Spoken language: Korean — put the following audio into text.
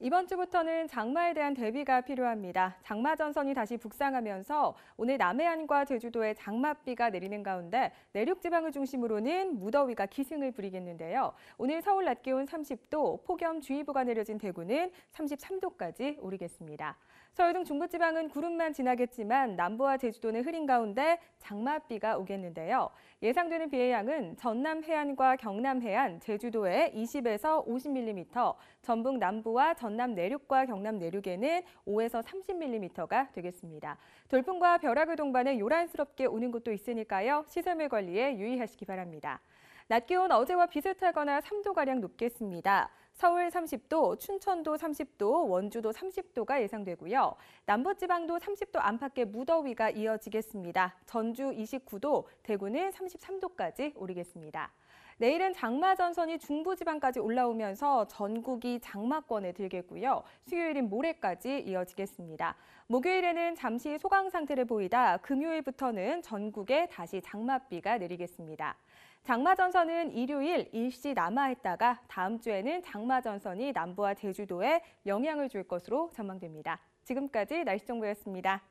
이번 주부터는 장마에 대한 대비가 필요합니다. 장마 전선이 다시 북상하면서 오늘 남해안과 제주도에 장맛비가 내리는 가운데 내륙 지방을 중심으로는 무더위가 기승을 부리겠는데요. 오늘 서울 낮 기온 30도, 폭염주의보가 내려진 대구는 33도까지 오르겠습니다. 서울 등 중부 지방은 구름만 지나겠지만 남부와 제주도는 흐린 가운데 장맛비가 오겠는데요. 예상되는 비의 양은 전남 해안과 경남 해안, 제주도에 20에서 50mm, 전북 남부와 전 전남 내륙과 경남 내륙에는 5에서 30mm가 되겠습니다. 돌풍과 벼락을 동반해 요란스럽게 오는 곳도 있으니까요. 시설물 관리에 유의하시기 바랍니다. 낮 기온 어제와 비슷하거나 3도가량 높겠습니다. 서울 30도, 춘천도 30도, 원주도 30도가 예상되고요. 남부지방도 30도 안팎의 무더위가 이어지겠습니다. 전주 29도, 대구는 33도까지 오르겠습니다. 내일은 장마 전선이 중부지방까지 올라오면서 전국이 장마권에 들겠고요. 수요일인 모레까지 이어지겠습니다. 목요일에는 잠시 소강 상태를 보이다 금요일부터는 전국에 다시 장맛비가 내리겠습니다. 장마 전선은 일요일 일시 남하했다가 다음 주에는 장마 전선이 남부와 제주도에 영향을 줄 것으로 전망됩니다. 지금까지 날씨 정보였습니다.